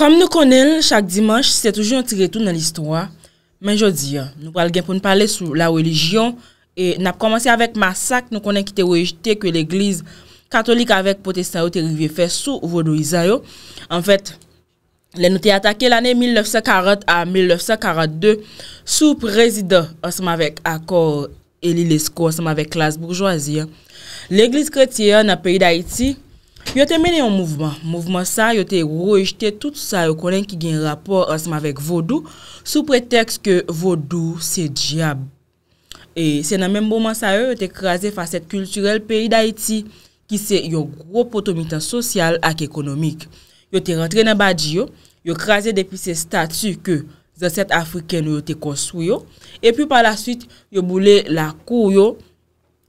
Kom nou konen chak dimanj, se toujou yon tiretou nan l'istwa. Men jodi, nou pral gen pou nou pale sou la wèlijyon. E nap komanse avèk masak, nou konen ki te wèjte ke l'Eglise Katolik avèk potestayot e rivye fè sou vodou izayot. En fèt, lè nou te atake l'anè 1940 a 1942 sou prezident osman avèk akor Eli Lesko, osman avèk klas bourgeoisie. L'Eglise kretye an apèy d'Haïti. Yo te mene yon mouvman, mouvman sa yo te rojte tout sa yo konen ki gen rapor asma vek Vodou sou preteks ke Vodou se diab. E se nan men mouman sa yo, yo te kraze faset kulturel peyi d'Haïti ki se yo gro potomitan sosyal ak ekonomik. Yo te rentre nan badji yo, yo kraze depi se statu ke zanset Afriken yo te konsou yo e pi pa la suite yo boule la kou yo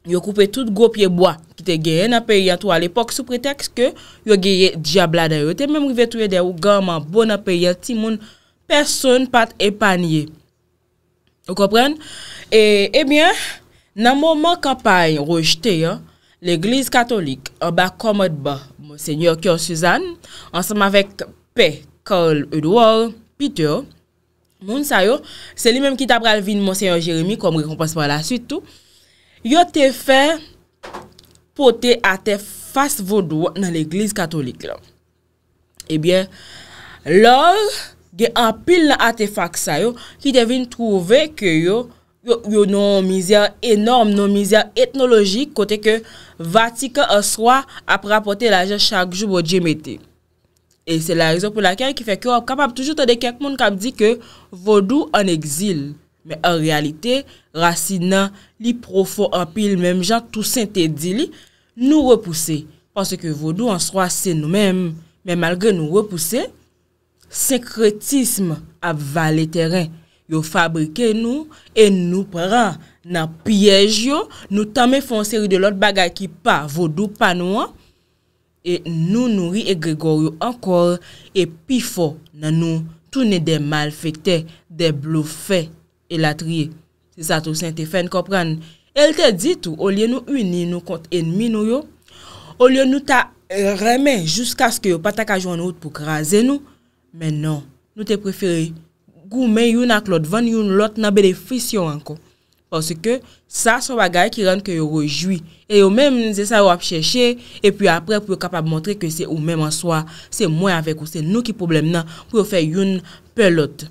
Yo koupe tout goupye bwa ki te geye na peye a tou al epok sou pretext ke yo geye diabla da yo. Te mem rive touye de ou garman bon na peye ti moun person pat epanye. Ou kopren? E, ebyen, nan mou mou kampay rojte yo, l'Eglise Katolik oba komot ba monsenyor Kyo Suzanne, ansenman vek Pe, Karl, Edouard, Peter, moun sayo, se li menm ki tabral vin monsenyor Jeremie kom rekompansman la suite tou, Yo te fe pote atefas vodou nan l'Eglise Katolik la. Ebyen, lor, ge apil nan atefak sa yo, ki devin trove ke yo, yo nou mizya enorm, nou mizya etnologik kote ke Vatika aswa ap rapote la je chakjou bo djemete. E se la rezon pou la kere ki fe ke yo kapap toujou te de kek moun kap di ke vodou an eksil. Men an realite, rasi nan li profo an pil menm jan tou sinte di li, nou repouse. Pense ke vodou an swa se nou menm, men malge nou repouse, sekretisme ap vale teren yo fabrike nou e nou pran nan piyej yo, nou tamen fon seri de lot bagay ki pa vodou pa nou an, e nou nouri e Gregorio an kor epi fo nan nou toune de mal fete, de blou fete. E la triye, se sa tou sen te fen kopran, el te ditou, olye nou uni nou kont enmi nou yo, olye nou ta remen jusqu'aske yo pataka joun nou pou krasen nou, men nou, nou te preferi, goumen yon ak lot, van yon lot na benefisyon anko, porsi ke sa sou bagay ki rende ke yo rejoui, e yo menm nou se sa wap cheshe, e pi apre pou yo kapab montre ke se ou menm ansoa, se mwen avèk ou se nou ki problem nan pou yo fè yon pelot.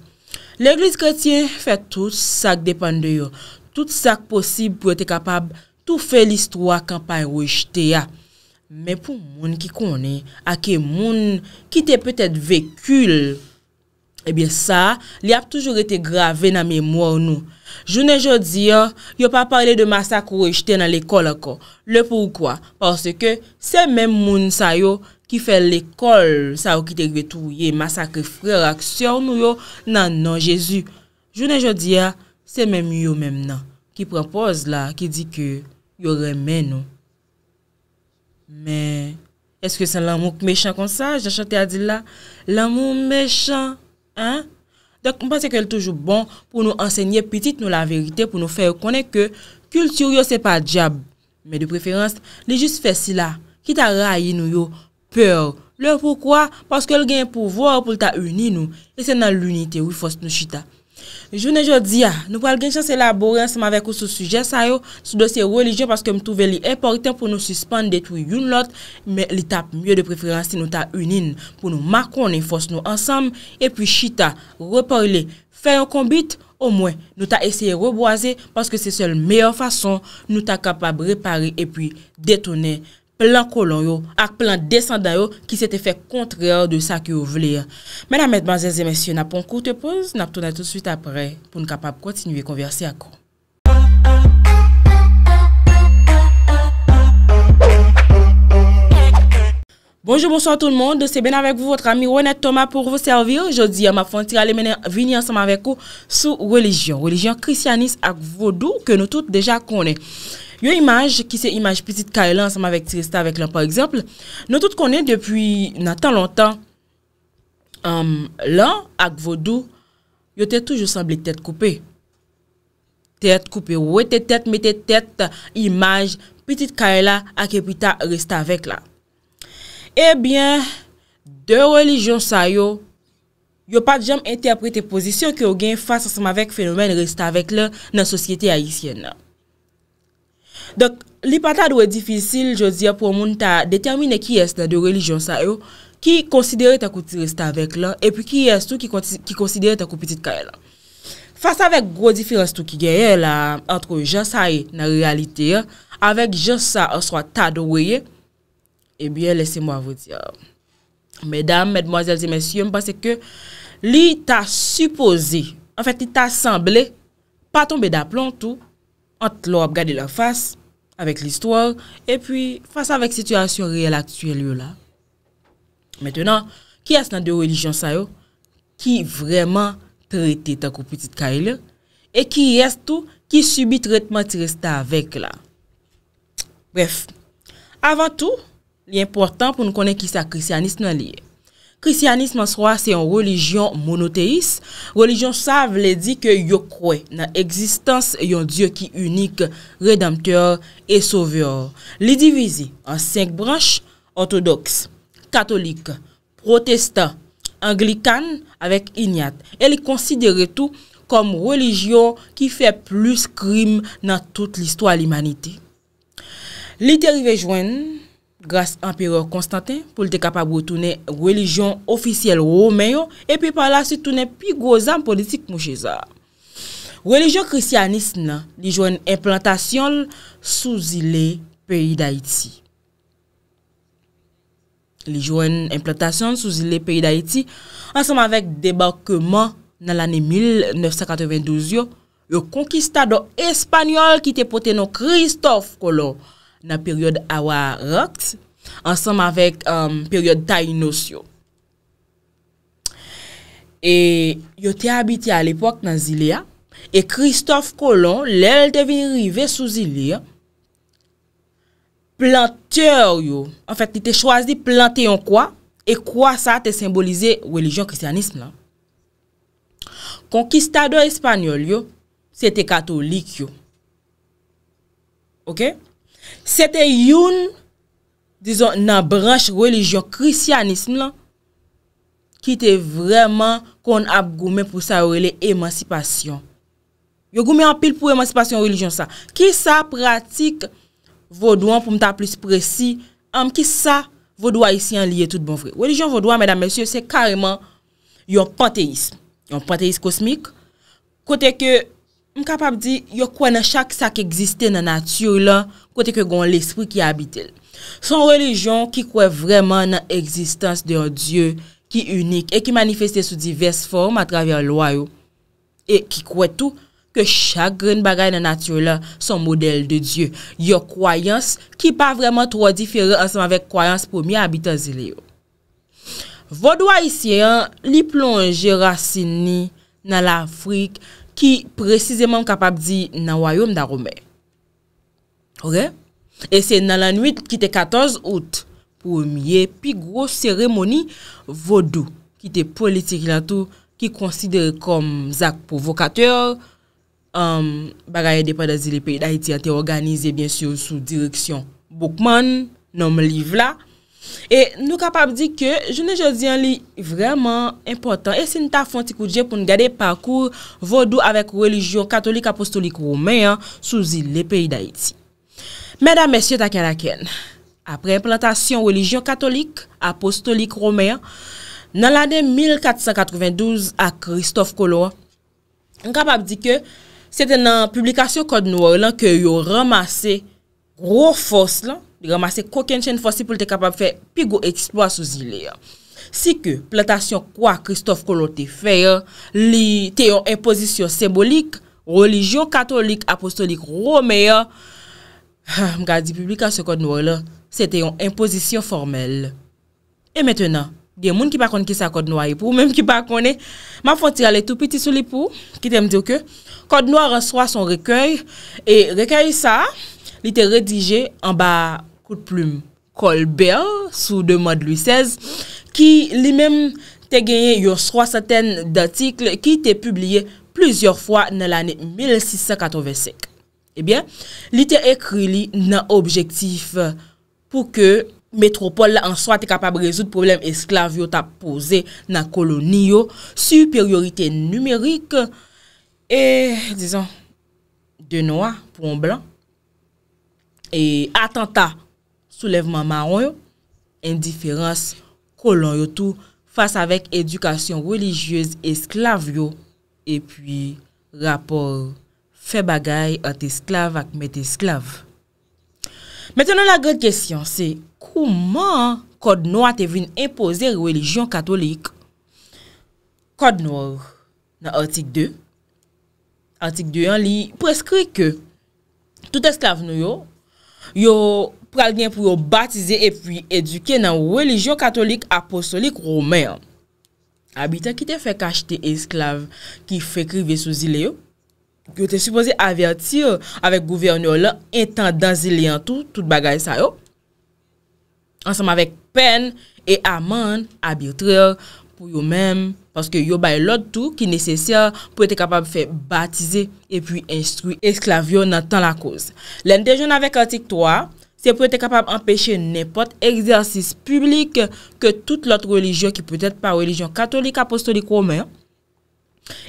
L'Eglise Gretien fè tout sa k depan de yo. Tout sa k posib pou ete kapab tout fè l'istro eh a kapay wèjte ya. Men pou moun ki konen, a ke moun ki te petèd vekul, e bil sa, li ap toujou ete grave nan mèmouan nou. Jounè jò di yo, yo pa pale de masak wèjte nan l'ekol akò. Le poukwa? Parce ke se mèm moun sa yo, ki fè l'ekol sa ou ki te gwe touye, masakre frèr ak sè ou nou yo, nan nan, Jésus, jounè jò di ya, se mèm yo mèm nan, ki propose la, ki di ke, yo remè nou. Mè, eske sen l'amouk mechant kon sa, jachante Adila, l'amouk mechant, hèn, dèk m'passek el toujou bon, pou nou ensegnye petit nou la verite, pou nou fèr konè ke, kültyou yo se pa djab, mè de preferans, li jous fè si la, ki ta rayi nou yo, Peur. Le poukwa? Paske l genye pouvor pou l ta uni nou. E se nan l unité wifos nou chita. Jounen jodi ya, ah, nou pal genye chan se labore ansen ma vek ou sou suje sa yo. Sou dosye relijon paske m touve li important pou nou suspande detwi yon lot. Me li tap mye de preferansi nou ta unin pou nou makon e fos nou ansam. E pi chita, reporle, fè yon kombit. Ou mwen, nou ta esye reboaze paske se sol meyo fason nou ta kapab repare e pi detone chita. plan kolon yo ak plan desanda yo ki se te fe kontre yo de sa ki yo vle ya. Men a met ban zè zè men si yo napon koute poz, nap tona tout suite apre pou nou kapap kontinuye konversi akou. Bonjour, bonsoir tout le monde, se ben avek vous, votre ami Wennet Thomas pour vous servir. Je vous dis à ma fonte, allez venez ensemble avec nous sur religion, religion christianiste ak vaudou que nous toutes déjà connait. Yo imaj, ki se imaj piti kare la ansama vek ti resta vek la, par exemple, nou tout konen depi natan lontan, la ak vodou, yo te toujou sambli tete koupe. Tete koupe, wè te tete, mette tete, imaj, piti kare la ak epita resta vek la. Ebyen, de relijyon sa yo, yo pat jom ente apre te pozisyon ki yo gen fasa ansama vek fenomen resta vek la nan sosyete ayisyen nan. Dok, li pata dwe difisil, jo diya, pou moun ta detyamine ki yes nan de relijyon sa yo, ki konsidere ta kouti resta vek la, epi ki yes tou ki konsidere ta kouti pitit kaya e la. Fasa vek gro difirans tou ki gyeye la, antro jasa e nan realite ya, avek jasa aswa ta dwe, ebyen lese mwa vodi ya. Medam, medmoazel, zemes, yon, mpase ke li ta supose, anfet, li ta asemble, patonbe da plon tou, ant lo ap gade la fase, avèk l'istwar, epwi fasa avèk situasyon reyel aktyel yo la. Mètè nan, ki yas nan de relijyon sa yo, ki vreman trette takou pwetit ka ilè, e ki yas tou, ki subi tretman tiresta avèk la. Bref, avèn tou, li important pou nou konen ki sa krisyanist nan liye. Kristyanisme answa se yon religyon monoteis. Religyon sa vle di ke yo kwe nan egzistans yon Diyo ki unik, redamteur e soveur. Li divizi an 5 branche, ortodox, katolik, protesta, anglikan, avèk ignat. Li konsidere tou kom religyon ki fè plus krim nan tout l'histoire l'imanite. Li terive jwen... Gras empereur Konstantin pou li te kapabou tounen wèlijon ofisiyel wè ou men yo epi pala se tounen pi gozan politik mou che za. Wèlijon kristianis nan li jwen implantasyon sou zile peyi da iti. Li jwen implantasyon sou zile peyi da iti ansanman vek debakman nan lani 1992 yo yo konkista do espanyol ki te pote nou Kristof kolon. nan peryode Awa-Rox, ansanm avèk um, peryode Dainos yo. E yo te abiti a l'epok nan Zilea, e Christophe Colomb lèl te vin rive sou Zilea, planteur yo, an fèk ni te chwazi plante yon kwa, e kwa sa te simbolize wèlijyon kristianisme la. Konkistado espanyol yo, se te katolik yo. Ok? Sete youn nan branche relijyon krisyanisme la ki te vreman kon ap gome pou sa rele emancipasyon. Yo gome an pil pou emancipasyon relijyon sa. Ki sa pratik vodouan pou mta plus presi am ki sa vodouan isi an liye tout bon vre. Relijyon vodouan, mèdam mèsyon, se kareman yon panteyism. Yon panteyism kosmik. Kote ke... M kapap di yo kwen nan chak sak egziste nan natur la kote ke gon l'espri ki abite. Son relijon ki kwen vreman nan egzistans de yon Diyo ki unik e ki manifeste sou divers form a travyan lwa yo e ki kwen tou ke chak gren bagay nan natur la son model de Diyo. Yo kwayans ki pa vreman tro di fere ansenman vek kwayans pou mi abite zile yo. Vodwa isyen li plonje rasini nan l'Afrik ki precizeman kapap di nan wayom da rome. Ok? E se nan lanwit ki te 14 out, pou miye pi gro seremoni vodu, ki te politik la tou, ki konsidere kom zak pou vokatèr, um, bagaye depan da zile pey da iti an te organize, bien sou sou direksyon Bokman, nan mè liv la, E nou kapap di ke jounen jodian li vreman important E si nou ta fonti kou dje pou nou gade parkour vodou avek religion katolik apostolik romeyan souzi le peyi da iti Medan mesye takyan aken Apre implantasyon religion katolik apostolik romeyan Nan lade 1492 ak Christophe Colois Nou kapap di ke se te nan publikasyon kod nouor lan ke yo ramase grofos lan li ramase koken chen fosi pou li te kapab fe, pi go eksploat sou zile ya. Si ke, plentasyon kwa Christophe Collot te fe ya, li te yon impozisyon sembolik, relijyon katolik apostolik rome ya, ah, mga di publika se kod noua la, se te yon impozisyon formel. E metenan, gen moun ki pa konen ki sa kod noua epou, menm ki pa konen, ma fon tira le tout piti sou l'epou, ki te mdio ke, kod noua reswa son rekay, e rekay sa, li te redije an ba... ou de plume Colbert, sou eh de mode Louis XVI, ki li mem te genye yo swa saten d'artikel ki te publie plusieurs fwa nan l'anè 1685. Ebyen, li te ekri li nan objektif pou ke metropole la an swa te kapab rezout problem esklavyo ta pose nan koloniyo superiorite numérique e, dizon, de noa pou an blan e atanta Soulevman maron yo, indiferans, kolon yo tou, fasa vek edukasyon religyez esklav yo, epi rapor fe bagay at esklav ak met esklav. Metenon la gred kesyon se, kouman kod noa te vin impose religyon katolik? Kod noa nan artik 2, artik 2 an li preskri ke, tout esklav nou yo, yo, pral gen pou yo batize epwi eduke nan wèlijyon katolik apostolik romè. Abitè ki te fè kachete esklav ki fè krive sou zile yo, ki yo te suppose avyatir avèk gouvernyo la entan dan zile yon tou, tout bagay sa yo, ansam avèk pen e amman abitre pou yo mèm, paske yo bay lòd tou ki nesesya pou ete kapab fè batize epwi instru esklav yo nan tan la koz. Len dejon avèk artik 3, se pou te kapab empèche nèpot eksersis publik ke tout loutre religyon ki pou tèt pa religyon katolik apostolik ou mè.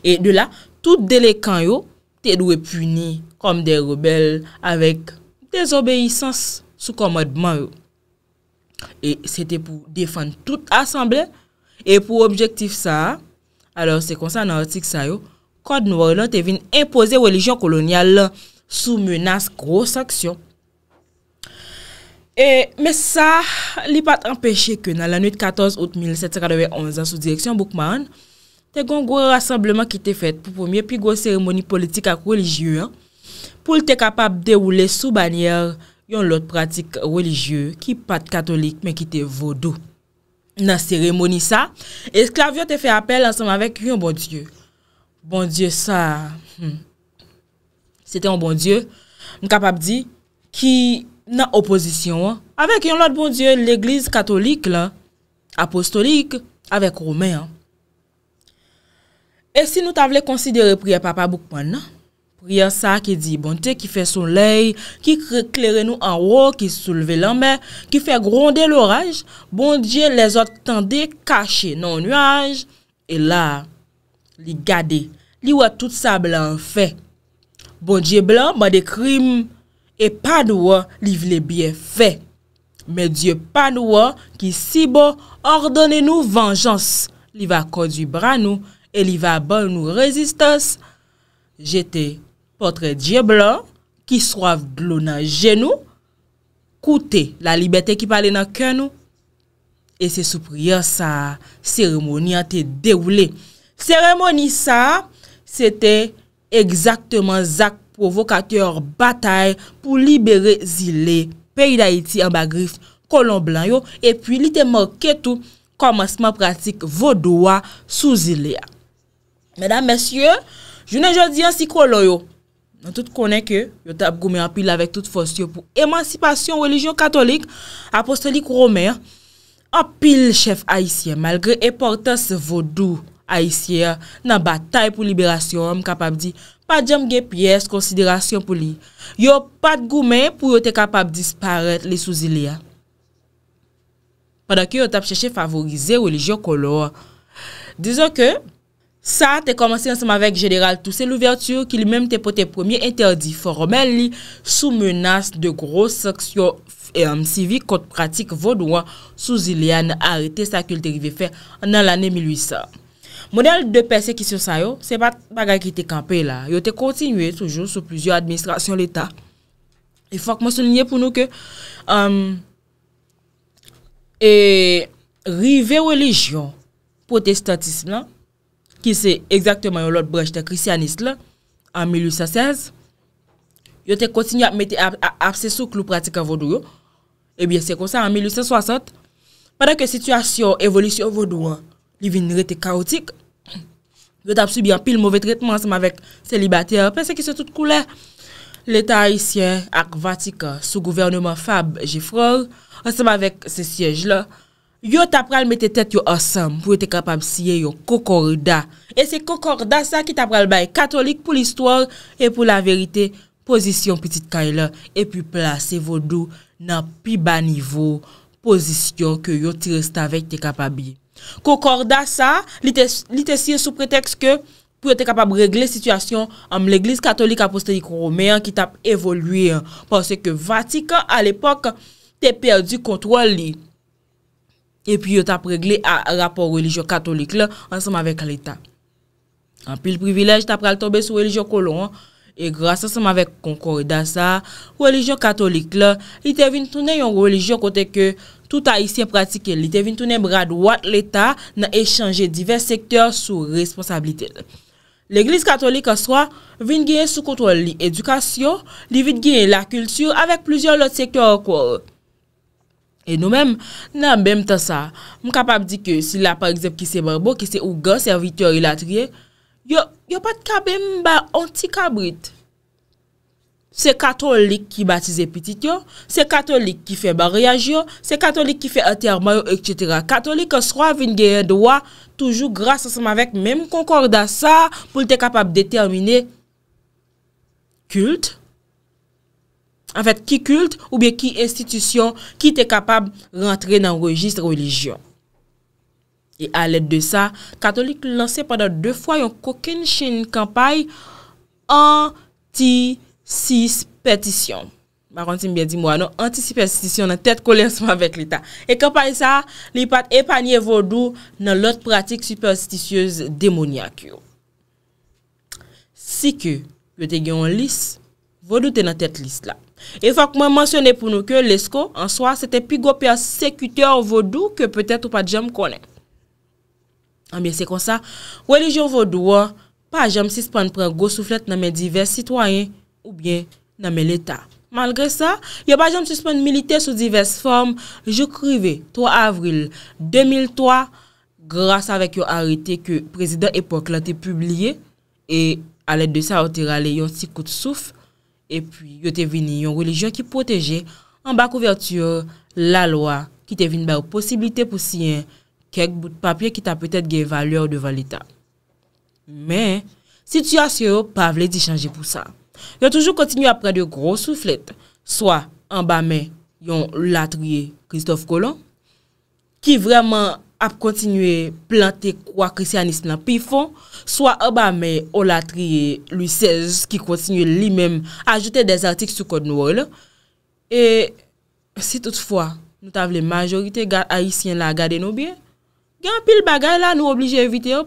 E de la, tout delekan yo, te dwe puni kom de rebel avèk désobeyisans sou komodman yo. E se te pou defan tout asamblè e pou objektif sa, alò se konsan nan otik sa yo, kòd nou wò yon te vin impose religyon kolonial lè sou mènas gros saksyon E, mè sa, li pat empèche ke nan l'anuit 14 out 1791 an sou direksyon Bukman, te gwen gwen rassembleman ki te fèt pou pwomye, pi gwen seremoni politik ak wèlijye, pou l te kapap deroule sou banyèr yon lot pratik wèlijye, ki pat katolik men ki te vodou nan seremoni sa, esklavyon te fè apel ansèm avèk yon bondye. Bondye sa, cè hmm, te yon bondye, mè kapap di ki... nan oposisyon an, avek yon lot bon diyo l'eglize katolik la, apostolik, avek rome an. E si nou ta vle konsidere pria papa boukman, pria sa ki di, bon te ki fe souley, ki kreklere nou an ro, ki souleve lan me, ki fe gronde l'oraj, bon diyo les ot tende kache nan nwaj, e la, li gade, li wote tout sa blan fe. Bon diyo blan, ma dekrim, E pa nou wa li vle biye fe. Me dye pa nou wa ki si bo ordone nou venjans. Li va kondwi bran nou. E li va ban nou rezistans. Jete potre djebla. Ki swav glou nan jen nou. Koute la libeten ki pale nan ken nou. E se sou priyo sa seremoni a te dewle. Seremoni sa, se te ekzakteman zak. provokateur batay pou libere zile, peyi da iti ambagrif kolon blan yo, epi li temor ketou komasman pratik vodouwa sou zile ya. Medan mesye, jounen jodi ansi kolon yo, nan tout konen ke yo tab gome anpil avek tout fos yo pou emancipasyon welijyon katolik, apostolik ou romen, anpil chef aisyen malgre eportas vodou yo. a isye nan batay pou liberasyon om kapab di pat jam gen piyes konsiderasyon pou li. Yo pat goumen pou yo te kapab disparet li sou zile ya. Padakyo yo tap chèche favorize religyon kolor. Dizon ke, sa te komansi ansam avek general tou se l'ouverture ki li menm te pote premier interdi formel li sou menas de gros seksyon ferme sivik kont pratik vodouan sou zile ya nan arete sa külte kive fe nan l'anè 1800. Monel de persekisyon sa yo, se bat bagay ki te kampe la. Yo te kontinye soujou sou plizyo administrasyon l'Etat. E fok moun solinye pou nou ke, um, e rive religyon protestatisme la, ki se ekzakteman yo lot brejte kristianiste la, an 1816, yo te kontinye apmete apse sou klou pratika vodou yo, e bie se konsan an 1860, padan ke situasyon evolisyon vodou an, li vin rete kaotik, Yo tap subi an pil mouve tretman seman vek selibatiyan. Pese ki se tout koule, l'Etat Haitien ak Vatika sou gouvernement Fab Giffreur, seman vek se siyej la, yo tap pral mette tet yo asan pou ete kapam siye yo kokorda. E se kokorda sa ki tap pral baye katolik pou l'histoire e pou la verite pozisyon pitit kay la. E pi plase vodou nan pi ba nivou pozisyon ke yo ti resta vek te kapabye. Konkorda sa li te siye sou preteks ke pou yo te kapab regle situasyon am l'Eglise Katolik Apostolik Romèan ki tap evoluye Pense ke Vatika al epok te perdi kontrol li E pi yo tap regle rapor religyon Katolik la anseman vek l'Etat An pi l'privilej tap pral tobe sou religyon kolon E grase anseman vek Konkorda sa, religyon Katolik la, li te vin tonen yon religyon kote ke Tout a isye pratike li te vin tounen brad wad l'Etat nan e chanje diverse sektor sou responsabilite. L'Eglise Katolik aswa vin genye soukoutou li edukasyon, li vin genye la kültsyur avèk plouzyon lot sektor wakou. E nou men, nan bèm tan sa, mou kapap di ke sila par exemple ki se barbo, ki se ougan serviteur ilatriye, yo pat ka bèm ba onti ka brit. Se katolik ki batize pitik yo, se katolik ki fe barayaj yo, se katolik ki fe ati armay yo, etc. Katolik an swa vin geyen dowa toujou grasa seman vek menmou konkorda sa pou te kapab determine kult. An fèt ki kult ou bè ki institisyon ki te kapab rentre nan registre religyon. E alèd de sa, katolik lanse pandan dè fwa yon koken chen kampay anti-religyon. 6. Petisyon Marantin biye di mwano, anti-sipersisyon nan tet kolensman vek lita. E kapay sa, li pat epanye vodou nan lot pratik sipersisyon demoniak yo. Si ke, le te gen yon lis, vodou te nan tet lis la. E fakman mansyone pou nou ke, lesko, an soa, se te pi gope a sekuteur vodou ke petet ou pat jem konen. An biye se kon sa, we li jen vodou wa, pa jem sis pan pre go souflet nan men divers sitwayen. Ou bien nan men l'Etat Malgre sa, yo pa jom suspende milite sou divers form Jou krive, 3 avril 2003 Gras avek yo harite ke prezident epok la te publie E aled de sa yo te rale yon 6 kout souf E pi yo te vini yon religyon ki proteje An bak ouvertu yo la loa Ki te vini ber posibilite pou siyen Kek bout papye ki ta petet ge evaluer devan l'Etat Men, situasyon yo pa vle di chanje pou sa yo toujou kontinu ap pre de gro souflet swa an ba me yon latriye Christophe Colomb ki vreman ap kontinu plante kwa kristianisme nan pi fon swa an ba me ou latriye Louis XVI ki kontinu li men ajote des artik sou kod nou wè lè e si toutfwa nou tave le majorite aisyen la a gade nou bie gen pil bagay la nou oblige evite yo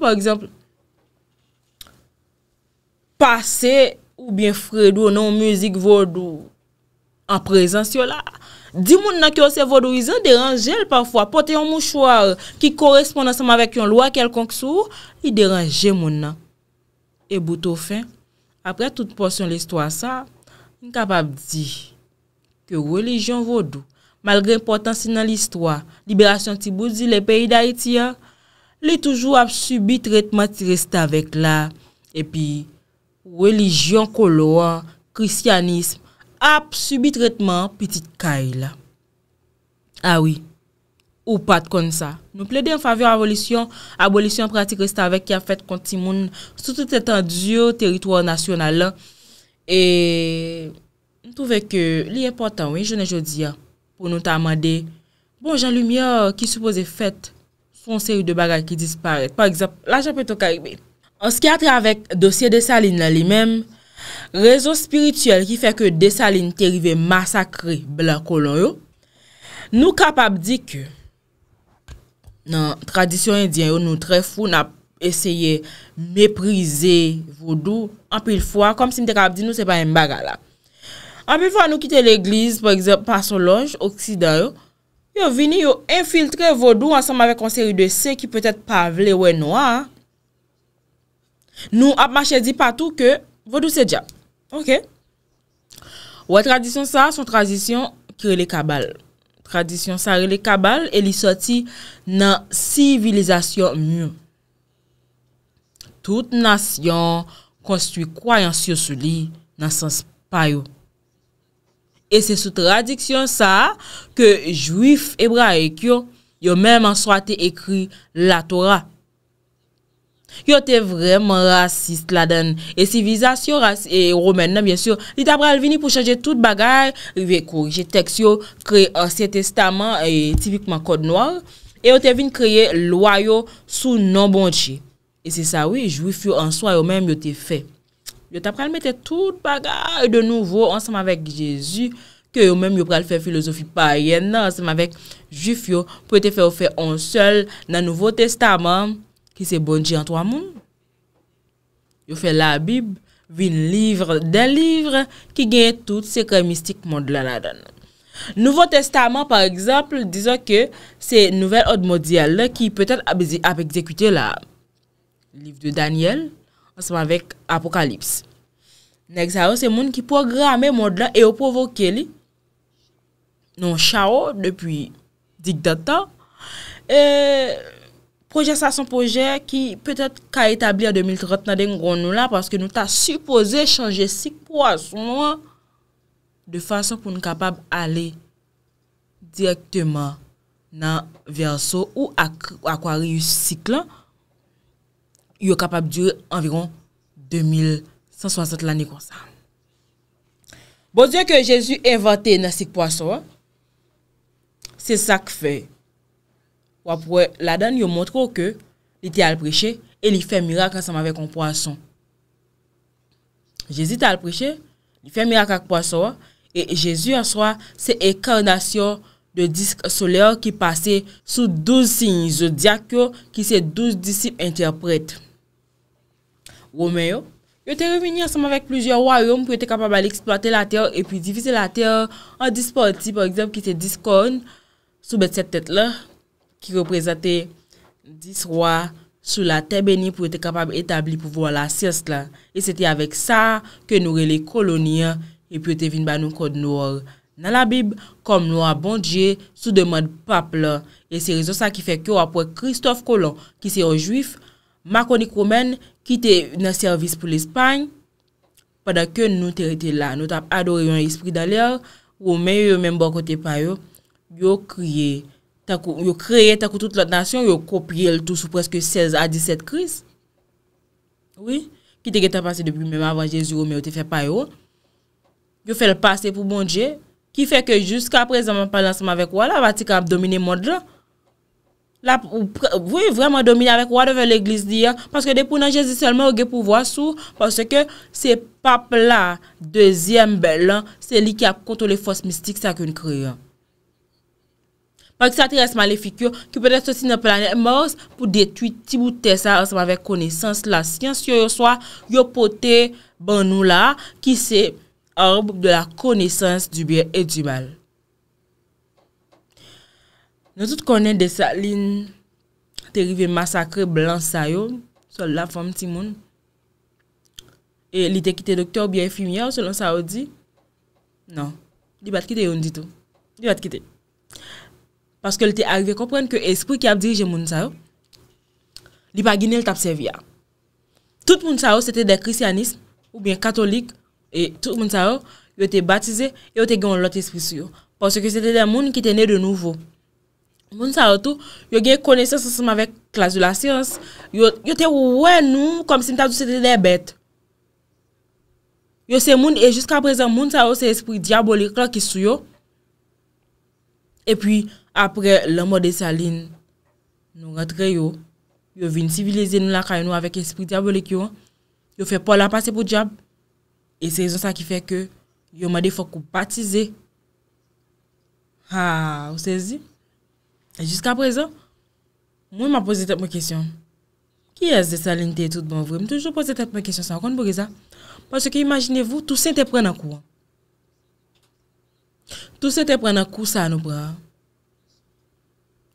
pasè Ou byen fredou nan ou muzik vodou. An prezen syo la. Di moun nan ki ose vodou, i zan deranjel parfwa. Pote yon mouchouar ki korespondan seman avèk yon lwa kelkonk sou, i deranjel moun nan. E bouto fin, apre tout porsyon l'istwa sa, n'kapab di, ke ou e lejyon vodou, malgre potansi nan l'istwa, liberasyon ti boudi le peyi da iti ya, li toujou ap subi tretman ti resta vek la. E pi... Relijyon kolouan, kristyanism, ap subi tretman piti kaila. Awi, ah ou pat kon sa. Nou ple de yon favyon abolisyon, abolisyon pratik restavek ki a fèt konti moun, soutout etan diyo teritouan nasyonal la. E, nou touve ke li e portan, wè, jenè jodi ya, pou nou ta amade, bon jan lumiè ki suppose fèt fon seri de bagay ki disparè. Par exemple, la jen peto karibe. an skatre avèk dosye desaline la li mèm, rezo spirituel ki fè ke desaline terive massakre blan kolon yo, nou kapap di ke, nan tradisyon indyen yo nou trefou na esye meprize vodou, anpil fwa, kom si mte kapap di nou se pa yon baga la. Anpil fwa nou kite l'eglise, pou eksep, pa son lonj, oksida yo, yo vini yo infiltre vodou ansanm avèk konseri de se ki pwetet pa vle wè nou a, Nou ap machè di patou ke vodou se dja. Ok? Ouè tradisyon sa, son tradisyon krele kabal. Tradisyon sa, krele kabal, e li soti nan sivilizasyon myon. Tout nasyon konstwi kwayansyo sou li nan sens payo. E se sou tradisyon sa, ke jwif ebra e kyo yo menman sote ekri la Torah. Yo te vremen rasist la den. E sivizasyon e romen nan, li tap pral vini pou chanje tout bagay, vekou. Je teks yo kreye asye testaman, e tipikman kod noy. E yo te vini kreye loyo sou nan bonchi. E se sa wè, juif yo answa yo menm yo te fe. Yo tap pral mette tout bagay de nouvo, ansam avèk Jezi, ke yo menm yo pral fe filozofi payen nan, ansam avèk juif yo, pou te fe ou fe ansol nan nouvo testaman, Ki se bonji an to a moun. Yo fe la bib, vin livre den livre, ki genye tout seke mistik moun de la la dan. Nouvo testaman, par exemple, dizon ke se nouvel od modial la, ki peutet ap ekzekute la liv de Daniel, ansman vek apokalips. Nek sa yo se moun ki programe moun de la e yo provoke li. Non, sha yo, depi dik da ta, eee, Proje sa son proje ki petet ka etabli a 2030 na den gro nou la paske nou ta supose chanje sik po asmo de fason pou nou kapab ale direkteman nan verso ou akwari yu sik la yu kapab dure anviron 2160 lani konsan. Bozye ke Jezu evote nan sik po asmo se sak fey wapwe la dan yo montro ke li te alpreche e li fe mirak asanm ave kompwanson. Jezi te alpreche, li fe mirak akpwanson, e Jezi answa se ekarnasyon de disk soleor ki pase sou douz sinjou diakyo ki se douz disip interpret. Womeyo, yo te remini asanm avek plouzyon waryon pou ete kapab al eksploate la teyo e pi divise la teyo an disporti por eksemp ki se diskorn sou bete set tete la. ki reprezentè dis roi sou la tebe ni pou ete kapab etabli pou vou an la sieste la. E sète avèk sa ke nou rele koloni ya, e pou ete vin ba nou kod nou or. Nan la bib, kom nou a bondje sou deman papl, e se rezon sa ki fèk yo apwe Kristof Kolon, ki se yo jwif, makonik roumen ki te nan servis pou l'Espany, padakè nou terete la. Nou tap adore yon espri dalè, ou men yo men bon kote pa yo, yo kriye. yo kreye takou tout lot nasyon yo kopye l tout sou preske 16 a 17 kris ki te ge ta pase depi mè mè avan Jezou yo te fe pa yo yo fe l pase pou bonje ki fe ke jusqu apre zaman palansman vek wala vati ka ap domine mod la vwe vreman domine vek wala vek l eglis di ya paske depou nan Jezou selman ou ge pou vwa sou paske se pap la dezyen bel la se li ki ap kontou le fos mistik sa koun kreye Wan ki sa te yas malefik yo, ki pwede sosi nan planè mòs pou detuit tibou tè sa anseman vek koneysans la siyans yo yo swa, yo pote ban nou la ki se orbe de la koneysans du biè et di mal. Nou sot konen de sa lin terive masakre blan sayo, sol la fom ti moun, e li te kite doktor biè efimia ou selon sa ou di? Nan, li bat kite yon di tou, li bat kite. Paske el te arrive kompren ke espri ki ap dirije moun sa yo, li pagine el tapse via. Tout moun sa yo sete de kristianisme ou bien katolik, et tout moun sa yo yo te batize, yo te gen l'ot espri suyo. Pansye ke sete de moun ki te ne de nouvo. Moun sa yo tou, yo gen koneksyon se seman vek klasi la siyans, yo te wè noum kom si mta du sete de bet. Yo se moun e jiska prezen moun sa yo se espri diabolik la ki suyo, E pi apre lomo de Saline nou rentre yo, yo vin civilize nou la kaya nou avèk espri diabolik yo, yo fè pol apase pou diab. E se yon sa ki fè ke, yo madè fò koupatize. Ha, ou se zi? E jiska prezon, mwen m apose tèp mwen kesyon. Ki es de Saline tè tout bon vre, m toujou pose tèp mwen kesyon sa akon Boreza. Paske imaginevou, tout s'interpre nan kou an. Tous ete prena kousa anou bra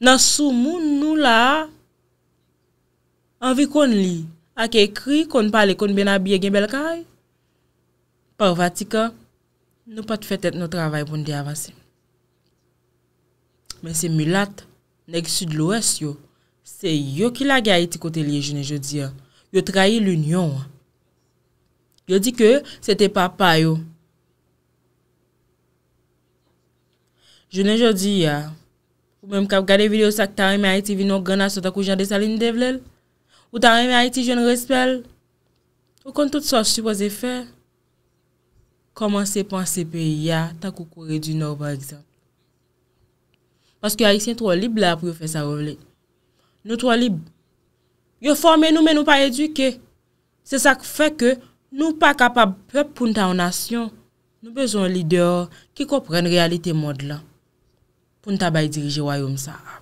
Nan sou moun nou la Anvi kon li Ake kri kon pale kon bena biye gen bel kay Par vati ka Nou pat fete nou travay bon di avasi Men se mulat Nek sud lou es yo Se yo ki la gayi ti kote liye jene je di ya Yo trahi l'union Yo di ke Sete papa yo Jounen jodi ya, ou menm kap gade video sa ki ta reme Haiti vinon gana sa takou jande salin devlel, ou ta reme Haiti joun respel, ou kon tout sa supoze fe. Koman se panse pe ya, takou kore di nou pa egzap. Paske a yon sien tro lible la profesa roule. Nou tro lible. Yo forme nou men nou pa eduke. Se sa k fe ke nou pa kapab pep pun ta ou nasyon. Nou bezon li deor ki kopren realite mod la. pou nou tabay dirije wayou msa a.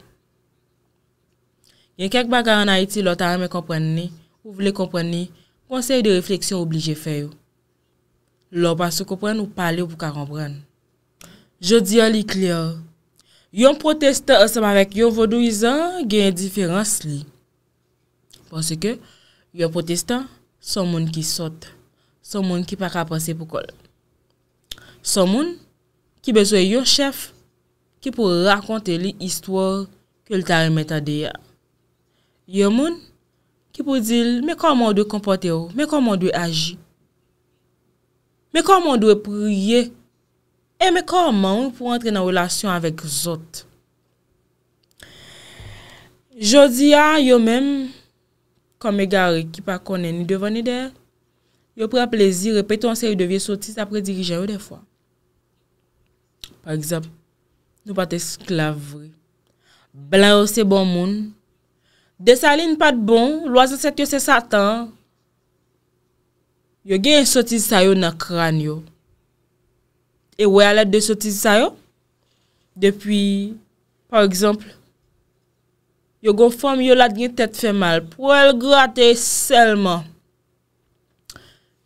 Yen kek baga an Haiti, lò ta reme komprenne ni, ou vle komprenne ni, konsey de refleksyon oblije fè yo. Lò pa sou komprenne ou pale yo pou ka komprenne. Je di yon li kliyo. Yon proteste asem avèk yon vodou izan, gen yon diferans li. Ponsè ke, yon proteste, son moun ki sote. Son moun ki pa ka pense pou kol. Son moun, ki beswe yon chef, ki pou rakonte li istwar ke l tari metade ya. Yo moun, ki pou dil, me koman do kompote yo, me koman do aji, me koman do priye, e me koman pou entre nan relasyon avèk zot. Jodia, yo mèm, kon me gare ki pa konen ni devan ide, yo pre plezi repètonsè yu devye sotis apre dirijè yo defwa. Par exemple, Nou pat esklavre. Blan yo se bon moun. Desaline pat bon. Loazan set yo se satan. Yo gen yon sotiz sayo na kran yo. E we alet de sotiz sayo? Depi, par ekzamp, yo gon fom yo la gen tet fe mal. Pou el grate selman.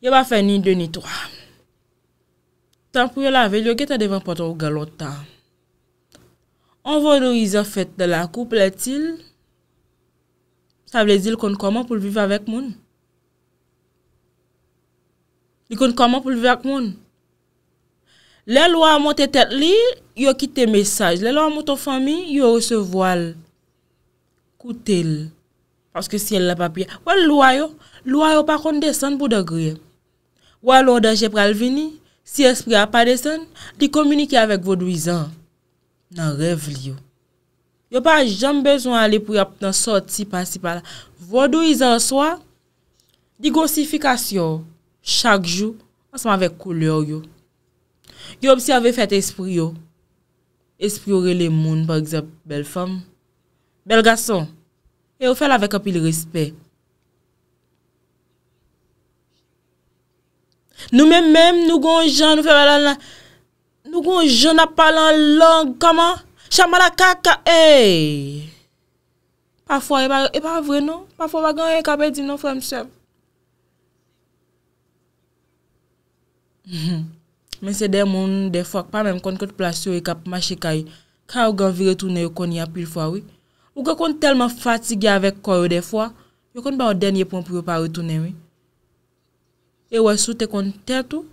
Yo ba fe ni de ni to. Tan pou yo la ve, yo gen ta devan paton ou galota. On va nou iza fèt de la koup lè til, sa vle zil kon konman pou l'viv avèk moun. Li kon konman pou l'viv avèk moun. Le lwa a montè tèt li, yo kite mesaj. Le lwa a montè fami, yo recevoal. Koutel. Panske sien lè papye. Wè lwa yo, lwa yo pa kon desen pou degre. Wè lwa loda jè pral vini, si espri apadesen, di komunike avèk vodouizan. nan rev li yo. Yo pa jam bezwen ale pou yap nan sorti pa si pa la. Vodo yi zan swa, di gosifikasyon, chak jou, an seman vek koulyor yo. Yo ap si ave fèt espri yo, espri ore le moun, par exemple, bel fèm, bel gason, e yo fè la vek apil rispè. Nou mè mèm nou gon jan, nou fè la la la, Nou kon jen ap pale an lang kaman, chanman la kaka, ey! Pa fwa, e pa e vre nou? Pa fwa, pa gen yon kabe di nou fwem sep. Mhm. Men se de moun de fwa, pa men kon kote plasyon yon e kap mashika yon, ka yon gen vire tounen yon kon yon pil fwa yon. Yon gen kon telman fatige avèk kor yon de fwa, yon kon ba yon denye pon priyo pa yon tounen yon. E wè sou te kon tel tou,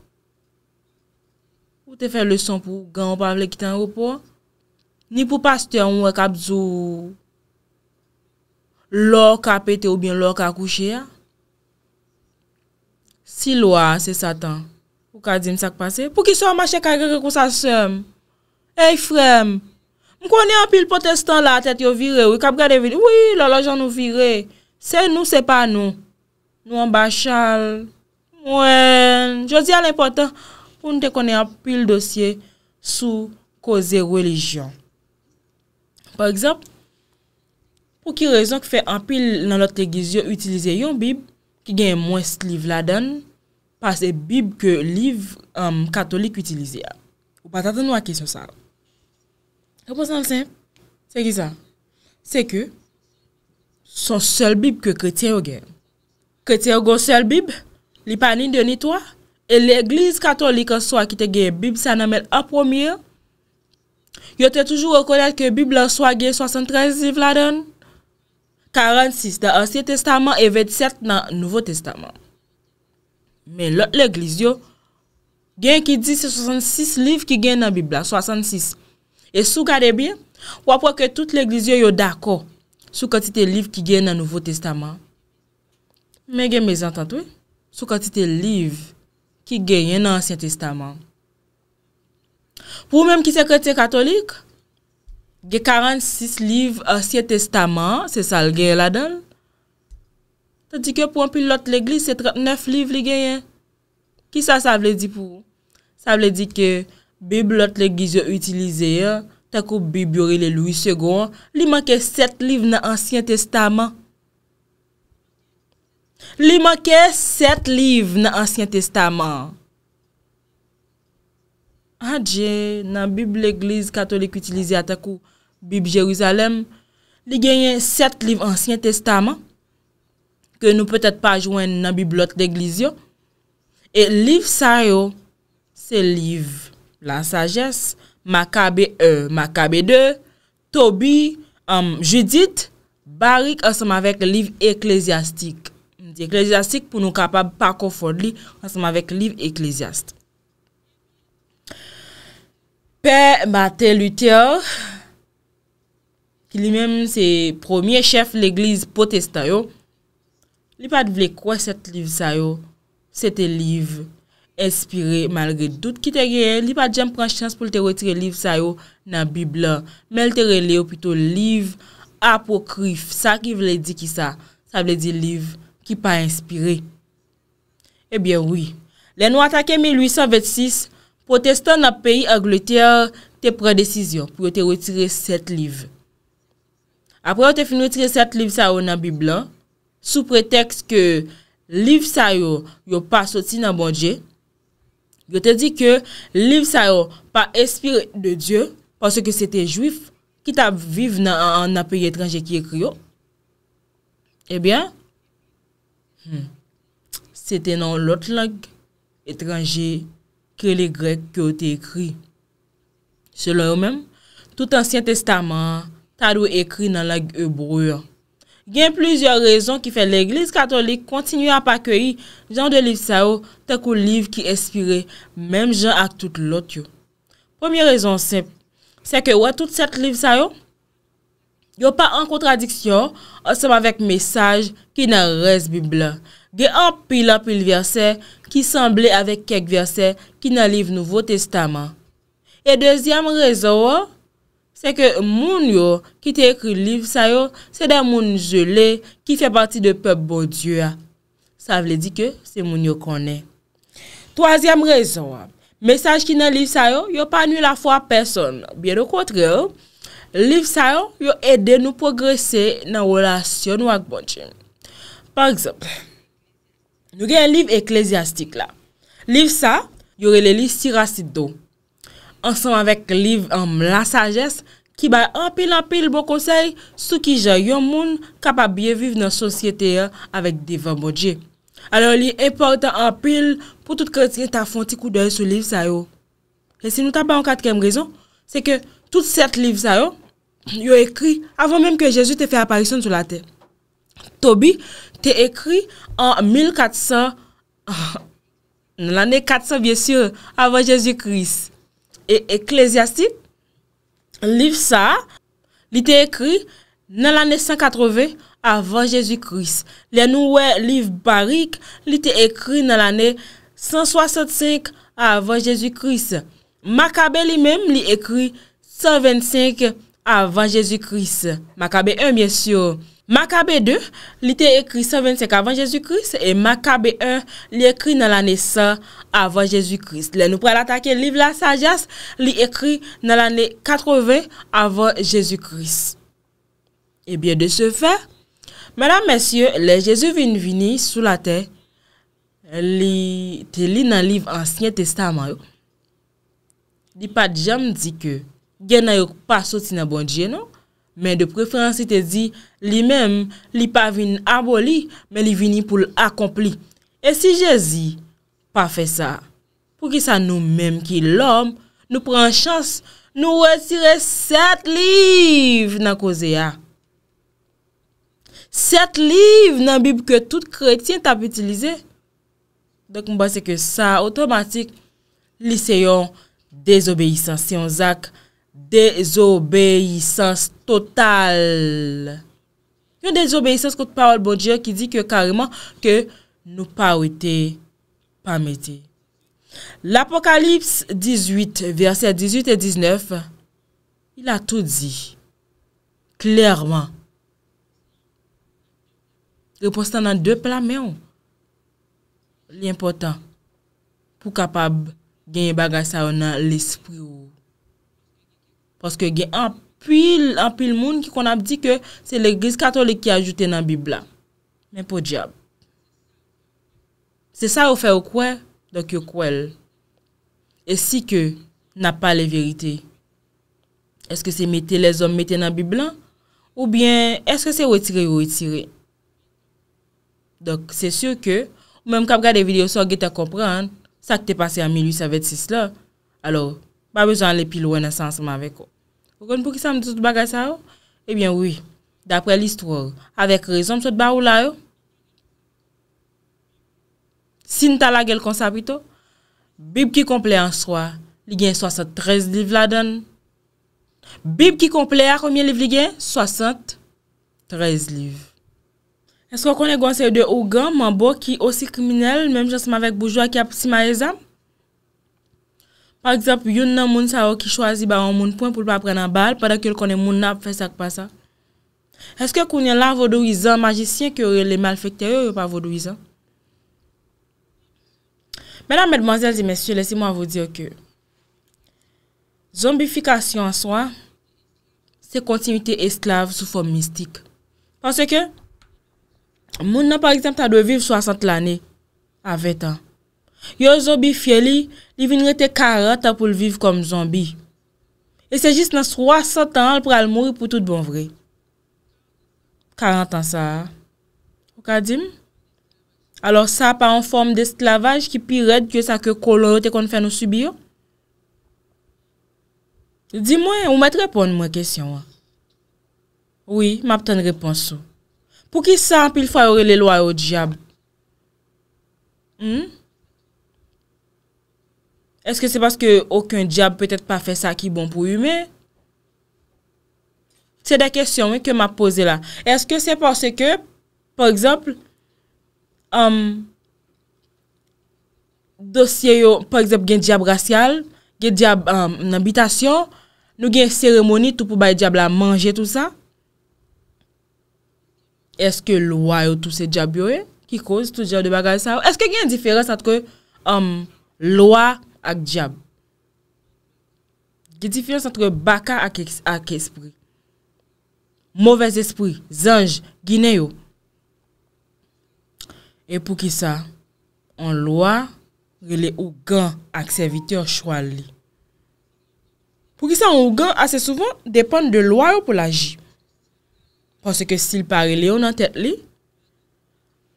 Ou te fè lè son pou gan ou pa vle kitan ou pou? Ni pou pas tè an ou wè kab zou lò kapè te ou bè lò kakouchè a? Si lò a, se satan. Ou ka di msak pase? Pou ki sou a mâche kagè kou sa sèm? E y frem! Mkwè ni apil potestan la a tèt yo vire ou? Wè kab gade vire? Oui, lò lò jan nou vire. Se nou se pa nou. Nou an bachal. Mwen! Je zi an lè important. pou nou te konen apil dosye sou koze relijyon. Par ekzap, pou ki rezon ki fe apil nan lote egizyon ki gen mwes liv la dan, pa se bib ke liv um, katolik utilize a. Ou patate nou a kesyon sa. Se pou san sen, se ki sa? Se ke son sol bib ke kretyen yo gen. Kretyen yo go sol bib, li pa nin deni toa, e l'Eglise Katolika swa ki te genye Bib Sanamel an pwomye, yo te toujou rekodat ke Bib la swa genye 73 ziv la den, 46 da Asye Testaman e 27 nan Nouveau Testaman. Men lot l'Eglise yo genye ki di se 66 liv ki genye nan Bib la, 66. E sou gade bi, wapwa ke tout l'Eglise yo yo dako sou kati te liv ki genye nan Nouveau Testaman. Men genye me zantantwe, sou kati te liv Ki genyen nan ansyen testaman. Pou mèm ki se kretien katolik, ge 46 liv ansyen testaman, se sal genye la don. Ta di ke pwampil lot l'eglis, se 39 liv li genyen. Ki sa sa vle di pou? Sa vle di ke, bib lot l'eglis yo utilize yo, ta ko bib yori le Louis II, li manke 7 liv nan ansyen testaman. Li manke set liv nan ansyen testaman. Adje ah, nan bib l'eglise katolik utilize atakou bib Jerusalem. Li genyen set liv ansyen testaman. Ke nou petet pa jwen nan bib lot l'eglise yo. E liv sa yo, se liv. La sagesse, makabe e, makabe de, tobi, um, judit, barik asom avek liv eklesiastik. Di eklezyastik pou nou kapab pa kofond li, anseman vek liv eklezyast. Pè Bate Luthier, ki li menm se promye chef l'egliz potestayon, li pat vle kwa set liv sayon, sete liv, espire malge dout ki te geye, li pat jem prans chans pou lte wetire liv sayon nan bibla, men lte releyo pito liv apokrif, sa ki vle di ki sa, sa vle di liv, ki pa inspiré. Ebyen woui, lè nou atake 1826, protestant na peyi Angleterre te pre-désisyon, pou yo te wè tirè set liv. Apre yo te fin wè tirè set liv sa yo nan Bibla, sou pretext ke liv sa yo, yo pa soti nan bonje, yo te di ke liv sa yo, pa espir de Diyo, panse ke se te jwif, ki ta vive nan peyi etranje ki e krio, ebyen, Se te nan lot lag, etranje, ke li grek ki o te ekri. Se lo yo men, tout ansyen testaman, ta do ekri nan lag e brou ya. Gen plizyo rezon ki fe l'Eglise Katolik kontinu a pakeyi jan de liv sa yo, te ko liv ki espire, men jan ak tout lot yo. Premier rezon se, se ke ou a tout set liv sa yo? Yo pa an kontradiksyon, an seman vek mesaj ki nan rez bibla. Ge an pilan pil verse ki sanble avek kek verse ki nan liv Nouvo Testaman. E dezyam rezon, se ke moun yo ki te ekri liv sayo, se den moun jelè ki fe pati de pep bo Diyo. Sa vle di ke se moun yo konen. Toasyam rezon, mesaj ki nan liv sayo, yo pa nye la fwa person. Bien ou kontre yo. Liv sa yo yo ede nou progresè nan wola syon wak bon chen. Par ekseple, nou gen liv eklesiastik la. Liv sa, yore li liv sirasid do. Ansem anvek liv anm la sages, ki bay anpil anpil bon konsey sou ki jayon moun kapabye viv nan sosyete ya avèk divan bodje. Anon li e portan anpil pou tout kretin ta fon ti kou doye sou liv sa yo. E si nou tapan an katkem rezon, se ke... Toute set liv sa yo, yo ekri avon menm ke Jezu te fe aparisyon sou la te. Tobi te ekri an 1400, nan l'anè 400 bie syur, avon Jezu Kris. E Ekklesiastik, liv sa, li te ekri nan l'anè 180 avon Jezu Kris. Le nou wè liv barik, li te ekri nan l'anè 165 avon Jezu Kris. Makabe li menm, li ekri... 125 avan Jezoukris. Makabe 1, byensyo. Makabe 2, li te ekri 125 avan Jezoukris, e makabe 1, li ekri nan lane 100 avan Jezoukris. Le nou pralatake liv la sajas, li ekri nan lane 80 avan Jezoukris. Ebyen eh de se fè, madame, mensyo, le Jezou vinvini sou la te, li te li nan liv ansyen testaman yo. Li pat jam di ke, Gen nan yon pa sot si nan bon dje, non? Men de preferansi te di, li men, li pa vin aboli, men li vini pou l'akompli. E si je zi, pa fe sa, pou ki sa nou men ki l'om, nou pren chans, nou wetire set liv nan koze ya. Set liv nan bib ke tout kretien tap itilize. Dok mba se ke sa, otomatik, li se yon, desobeysan, se yon zak, désobeyisans total. Yon désobeyisans kote pa oul bonje, ki di ki karima, ki nou pa ou te pamete. L'Apokalips 18, verset 18 et 19, il a tout di, klerman. Repos tan nan de plamè ou. Li important, pou kapab genye bagas sa ou nan l'espri ou. Paske gen anpil, anpil moun ki kon ap di ke se le gris katolik ki ajoute nan bib la. Men pou diyab. Se sa ou fe ou kwe, dok yo kwel. E si ke, nan pa le verite. Eske se mette les om mette nan bib la? Ou bien, eske se wetire ou wetire? Dok se sur ke, ou menm kap gade video so, gen te komprende, sa ke te pase a 1876 la, alo... Ba bezan le pil wè nè san seman veko. Ogon pou ki san mè disot bagay sa yo? Ebyen eh wè, dapre list wè yo. Awek rezon mè sot ba wè yo? Sint ala gel konsapito? Bib ki komple an swa, li gen 73 liv la den. Bib ki komple a, komye liv li gen? 63 liv. Esko konen gonsen yo de Ogan, man bo ki osi kriminel, mèm jansman vek boujwa ki ap si ma rezan? Par exemple, yon nan moun sa ou ki chwazi ba an moun poun pou l pa pren an bal padak yon konen moun nan pou fè sak pa sa. Eske kounen la vodouizan majisyen ki yon le mal fèkter yo yon pa vodouizan? Mènam, mèdmòzèl, zi mèsyè, lèsi mò an vò diyo ke zombifikasyon an swa, se kontinite esklav sou fòm mistik. Pansè ke, moun nan par exemple ta dwe viv 60 l anè, a 20 an. Yo zo bi fye li, li vin rete karata pou l'viv kom zombi. E se jist nan s'roa satan al pral mouri pou tout bon vre. Karantan sa a. Ou ka dim? Alors sa pa an form de esklavaj ki pi red ke sa ke kolorote kon fè nou subi yo? Di mwen, ou mèt repon mwen kesyon wè? Oui, map ten repons sou. Pou ki sa an pil fwa yore le loy ou diyab? Hmm? Est-ce que c'est parce que aucun diable peut-être pas fait ça qui est bon pour lui? C'est la question que m'a posé là. Est-ce que c'est parce que, par exemple, dossier yo, par exemple, gen diable racial, gen diable en habitation, nou gen cérémonie tout pou baye diable à manger tout ça? Est-ce que l'oie ou tout ce diable yo, qui cause tout ce diable de bagage ça? Est-ce que gen différence entre l'oie, ak diyab. Ge difiyans antre baka ak esprit. Mouvez esprit, zanj, gine yo. E pou ki sa, an loa, rele ou gan ak servite yo chwal li. Pou ki sa, an ou gan, ase souvan, depan de loa yo pou la ji. Pou se ke sil pa rele yo nan tet li,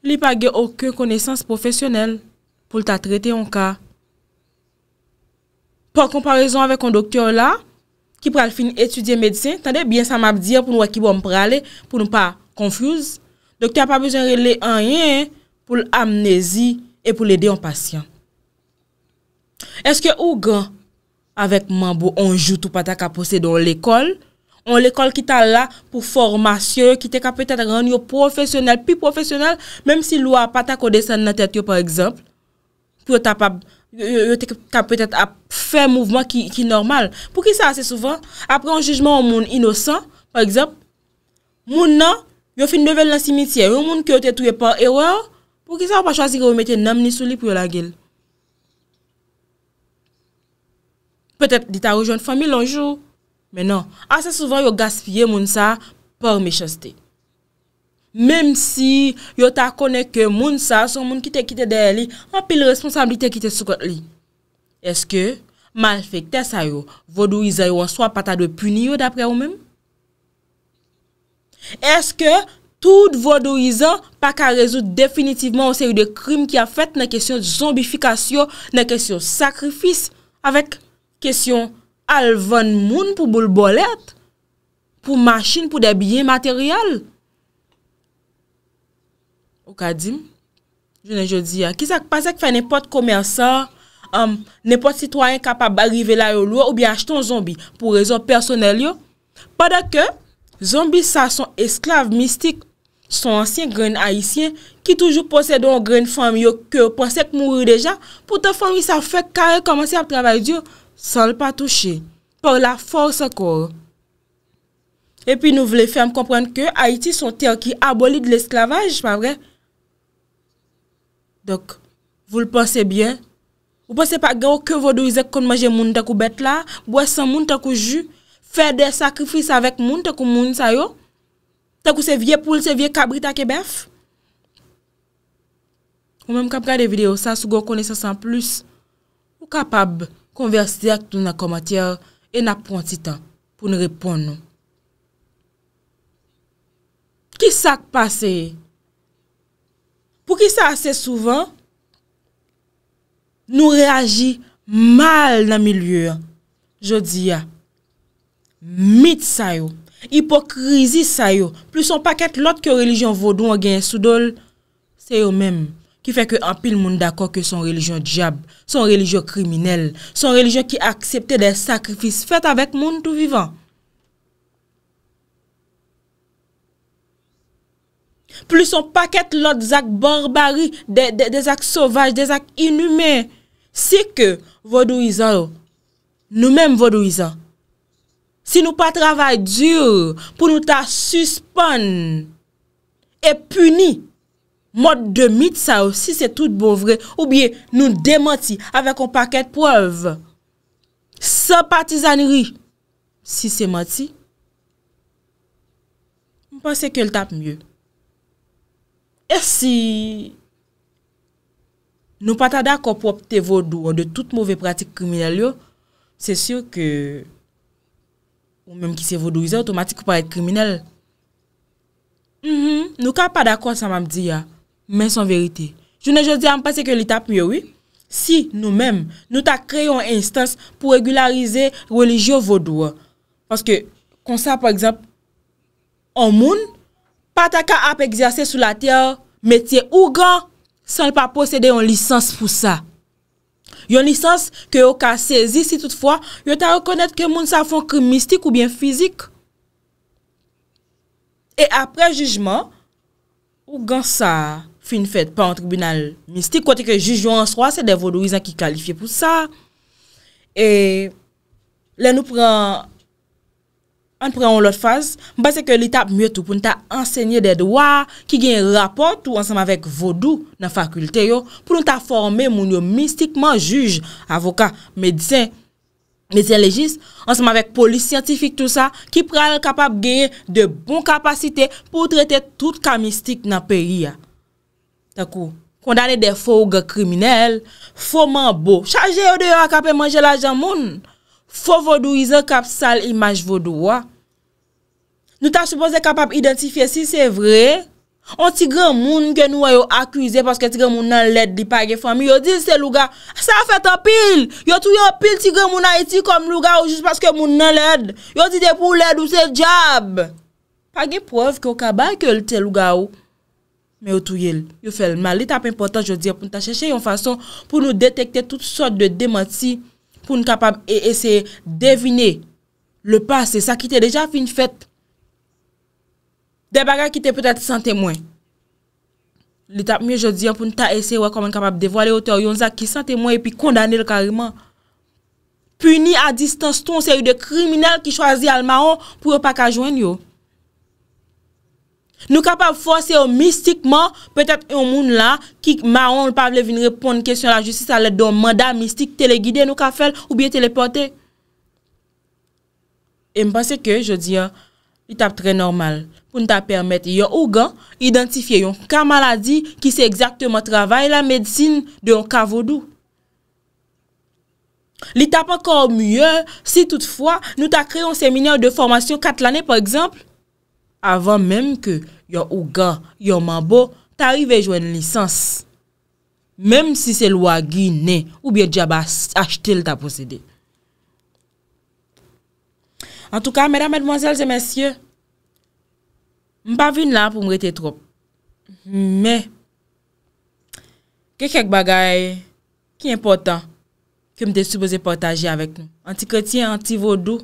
li pa ge okyo konesans profesyonel pou ta trete yon ka. Po komparison avek kon doktor la, ki pral fin etudye medisyen, tande, biye sa map diyo pou nou wakibon prale, pou nou pa konfuz, doktor pa bezon rele enyen, pou l'amnesi, e pou l'ede yon pasyon. Eske ou gen, avek mambou, on joutou pata ka pose do l'ekol, on l'ekol ki ta la, pou formasyon, ki te ka peta te ranyo profesyonel, pi profesyonel, mem si lwa pata kode san nan tetyo, par ekzamp, pou yo ta pa... Yo te ka pwede ap fè mouvman ki normal Pwè ki sa asè souvan Apre an jujman an moun inosan Par exemple Moun nan yo fin devèl la simitiyè non. Yo moun ki yo te touye par erwar Pwè ki sa wap pa chwasi ki yo mette nam ni souli pou yo la gel Pwede di ta rujon fomil anjou Men nan Asè souvan yo gaspye moun sa par mechastè Mem si yo ta kone ke moun sa, son moun ki te kite de li, apil responsabli te kite soukot li. Eske, manfekte sa yo, vodou iza yo an swa pata de puni yo dapre ou menm? Eske, tout vodou iza pa ka rezout definitivman ou se yo de krim ki a fèt nan kesyon zombifikasyon, nan kesyon sakrifis, avek kesyon alvan moun pou boulbolet, pou machin, pou debiyen materyal? Okadim, je ne je di ya, kisa ak pasek fè nèpote komersan, nèpote sitwayen kapab arrive la yo lwa ou bi achton zombi pou rezon personel yo? Padakè, zombi sa son esklav mistik, son ansyen gren haitien ki toujou posè don gren fèm yo kè o posèk mouri deja, poutè fèm yi sa fè kare komanse ap travay diyo, san l pa touche, pou la fòr se kor. E pi nou vle fèm komprèn kè Haiti son ter ki abolit l'esklavaj, pa vrej? Dok, vous le pensez bien? Vous pensez pas que vous devez conmanger moun takou bet la, boye son moun takou ju, fè des sakrifis avèk moun takou moun sayo? Takou se vie poule, se vie kabri také bef? Ou mèm kap kade video sa, sou gò kone sa san plus, ou kapab konversè ak tou na komatè e na pronsi tan pou nou repon nou? Ki sak paseye? Pou ki sa ase souvan, nou reagi mal nan mi lyur. Je di ya, mit sa yo, hipokrizi sa yo, plus an paket lot ke relijyon vodou an genye soudol, se yo menm ki feke an pil moun dako ke son relijyon diab, son relijyon kriminel, son relijyon ki aksepte de sakrifis fet avèk moun tou vivan. Plus on paket lot zak barbari, de zak sovaj, bon de zak inoumen. Si ke vodouizan, nou menm vodouizan, si nou pa travay djur, pou nou ta suspon, e puni, mod de mit sa ou si se tout bovre, ou bie nou demoti, avek on paket pov, se patizaniri, si se moti, mpase ke l tap mye. E si nou pata d'akopopte vodou an de tout mouvè pratik kriminal yo, se syo ke ou menm ki se vodouize otomatik pou parek kriminel. Mm-hmm. Nou ka pa d'akopopte sa mam di ya, men son verite. Jounen jodi am pase ke li tap myo wè. Si nou menm, nou ta kreyon instance pou regularize relijyo vodou an. Paske kon sa par eksemp, an moun... Pataka ap egzyase sou la teo metye Ougan san li pa posede yon lisans pou sa. Yon lisans ke yo ka sezi si toutfwa, yo ta rekonet ke moun sa fon krim mistik ou bien fizik. E apre jujman, Ougan sa fin fèd pa an tribunal mistik, kote ke jujyon an soa se devon douizan ki kalifiye pou sa. E le nou pran... An pre yon lot faz, ba se ke li tap myotou pou nta ansegne de doa ki gen rapot ou anseman vek vodou nan fakulte yo pou nta forme moun yo mistikman juj, avokat, medisyen, medisyen legis, anseman vek polis siyantifik tout sa ki pre al kapap genye de bon kapasite pou trete tout ka mistik nan peri ya. Takou, kondane de fouga kriminel, foman bo, chaje yon de yo akapen manje la jan moun, fou vodou yon kap sal imaj vodou wak. Nou ta suppose kapap identifye si se vre. On ti gran moun gen nou a yo akwize paske ti gran moun nan led di pa ge fwami. Yo di se luga, sa fete opil. Yo touye opil ti gran moun an eti kom luga ou jis paske moun nan led. Yo di de pou led ou se djab. Pa gen pov ki yo kabay ke lute luga ou. Me yo touye l. Yo fèl mali tap impotant jo di pou nou ta chèche yon fason pou nou detekte tout sort de demanti pou nou kapap ese devine le pase sa ki te deja fin fèt De bagay ki te petat sante mwen. Li tap mwen jodi an pou nou ta ese wakom an kapap devole ote o yon zak ki sante mwen e pi kondane l kariman. Puni a distans ton se yon de kriminel ki chwazi al maon pou yon pak ajoen yo. Nou kapap fwase yon mistikman, petat yon moun la ki maon l pavle vin repon n kesyon la justice al let don manda mistik telegide nou ka fel ou biye teleporte. E mpase ke jodi an, li tap tre normal. pou nou ta permette yon ougan identifye yon ka maladi ki se exaktman travaye la medsine de yon kavodou. Li ta pa kò mwye, si toutfwa nou ta kre yon seminer de formasyon kat l'anè, avan mèm ke yon ougan, yon mambò, ta rive e jwen lisans, mèm si se lwa gi ne, ou biye djaba achte lta posede. En tout ka, mèdam, mèdmonsèl, zè mèsyè, M pa vin lan pou m rete trop. Me, kek kek bagay ki important ki m de soubose portaje avek nou. Anti-Kretien, anti-Vodou,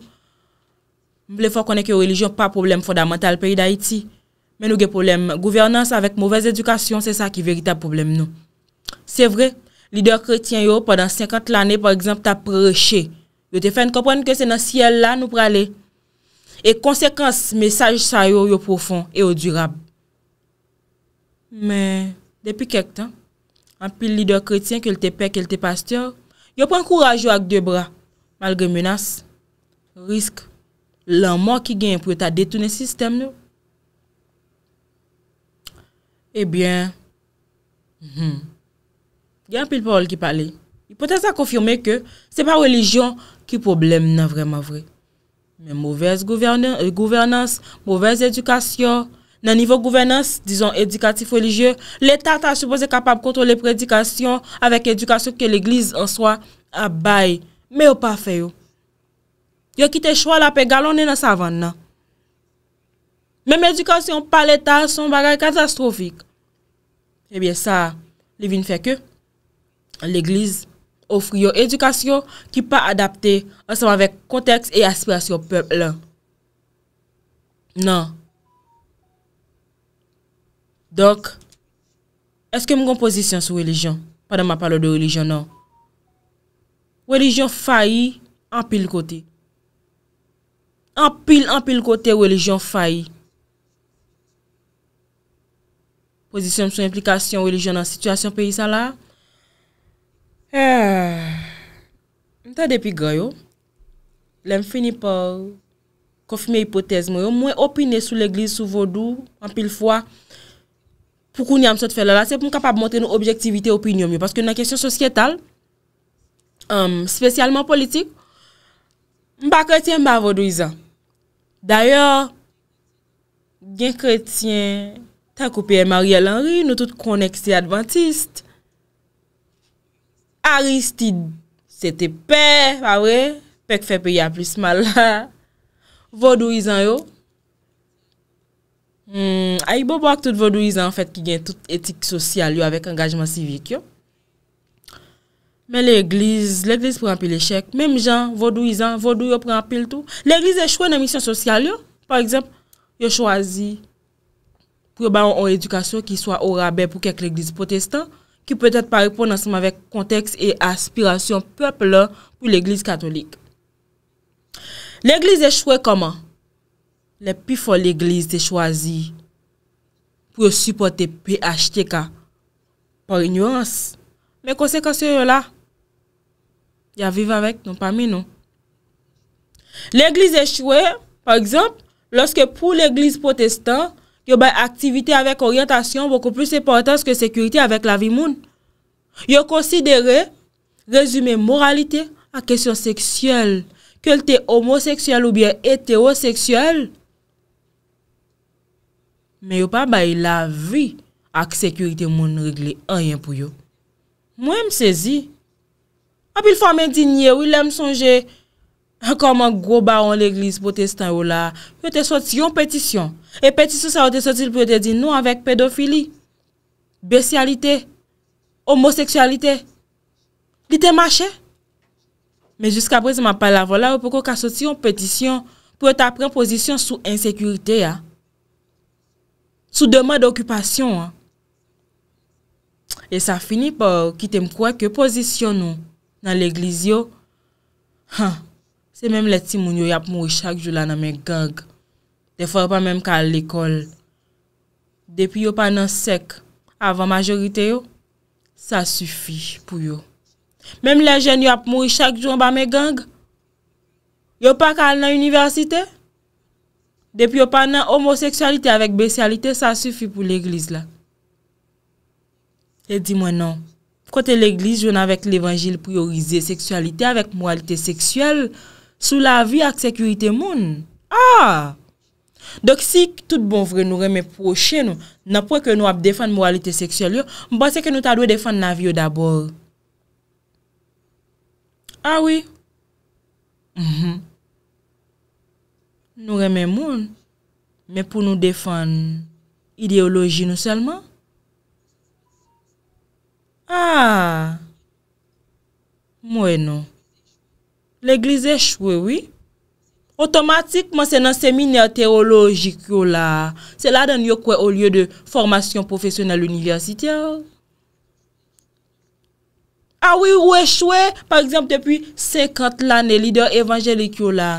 m ble fò konen ki yo religion pa problem fondamental peyi da iti. Men nou ge problem. Gouvernance avek mouvez edukasyon, se sa ki verita problem nou. Se vre, lider Kretien yo, podan 50 l ane, por exemple, ta preche. Yo te fen kopwen ke se nan siyel la nou praley. E konsekans mesaj sa yo yo profon e yo durab. Men, depi kek tan, an pil lider kretien ke lte pek, ke lte pasteur, yo pen kouraj yo ak de bra, malge menas, risk, lanman ki gen pou etat detounen sistem nou. E bien, mhm, gen pil parol ki pale, y poten sa konfirme ke se pa relijyon ki problem nan vreman vreman. Mè mouvèz euh, gouvernance, mouvèz edukasyon, nan nivou gouvernance, dizon edukatif religye, l'Etat a supose kapap kontrole predikasyon avèk edukasyon ke l'Eglise ansoy abay, mè ou pa fè yo. Yo ki te chwa la pe galon nen an savan nan. Mè mè edukasyon pa l'Etat son bagay katastrofik. Ebyè eh sa, li vin fè kè. L'Eglise... Ofri yo edukasyon ki pa adapte Anseman vek konteks e aspirasyon Peb la Nan Dok Eske mgon pozisyon sou Welijyon? Padan ma palo de welijyon nan Welijyon fayi Anpil kote Anpil Anpil kote welijyon fayi Pozisyon sou implikasyon Welijyon nan sitwasyon peyi sa la Eh. Mwen ta depi gwa yo Lèm finipor Kofime hipotez mwen yo Mwen opinè sou l'eglise, sou vodou Mwen pil fwa Poukoun yam sot fè lala Se mwen kapab montè nou objektivite, opinyom yo Paske nan kesyon sosyetal Spesyalman politik Mwen ba kretien, mwen ba vodou izan Daryo Gen kretien Ta koupè Marielle Henry Nou tout konek se adventiste Aristide, se te pe, pa wè, pek fe pe ya plus mal. Vodouizan yo. A yi bo bak tout vodouizan en fèt ki gen tout etik sosyal yo avèk engajman sivik yo. Mè l'egliz, l'egliz pou rampil le chèk. Mèm jan, vodouizan, vodou yo pou rampil tou. L'egliz e chwe nan misyon sosyal yo. Par exemple, yo chwazi pou yo ba yon edukasyon ki swa ou rabè pou kek l'egliz protestan. ki pwede paripon anseman vek konteks e aspirasyon pwep lor pou l'Eglise Katolik. L'Eglise e chouè koman? Le pi fò l'Eglise te chwazi pou yo supporte P.H.T.K. Pò rinouans, me konsekansyon yo la, ya vive avèk non pa mi non. L'Eglise e chouè, par exemple, lòske pou l'Eglise potestan, yo bay aktivite avèk orientasyon, boku plus e portans ke sekurite avèk la vi moun. Yo konsidere, rezume moralite, ak kesyon seksyel, ke lte homoseksyel ou bie eteoseksyel. Me yo pa bay la vi, ak sekurite moun, règle anyen pou yo. Mwen m sezi, apil fwa men dinye, wile m sonje, An kon man gwo baron l'eglis potestan yo la, pou yo te soti yon petisyon. E petisyon sa yo te soti pou yo te di nou avèk pedofili, besyalite, homoseksualite, li te mache. Me jiska prez ma pala vola yo pou yo ka soti yon petisyon pou yo ta pren posisyon sou ensekurite ya. Sou deman d'okupasyon. E sa fini pou ki te mkwa ke posisyon nou nan l'eglis yo. Haan. Se menm leti moun yo ap mou chak jou la nan men gang. De fwa pa menm kal l'ekol. Depi yo pa nan sek, avan majorite yo, sa sufi pou yo. Menm la jen yo ap mou chak jou la nan men gang. Yo pa kal nan universite. Depi yo pa nan homoseksualite avik besialite, sa sufi pou l'eglise la. E di mwen nan. Fkote l'eglise, joun avik l'evangil pou yo rize seksualite avik mou alite seksuel. Sou la vi ak sekurite moun. Ah! Dok si tout bon vre nou reme proche nou, na pou e ke nou ap defan moralite seksuel yo, mbase ke nou ta dwe defan na vi yo dabor. Ah oui! Mh-mh! Nou reme moun, me pou nou defan ideoloji nou selman. Ah! Mwen nou! L'eglize chwe, oui. Otomatikman se nan seminer terolojik yo la. Se la dan yo kwe ah ou liyo de formasyon profesional universitiyal. Awi ou we chwe, par exemple, depi 50 lane lider evanjelik yo la.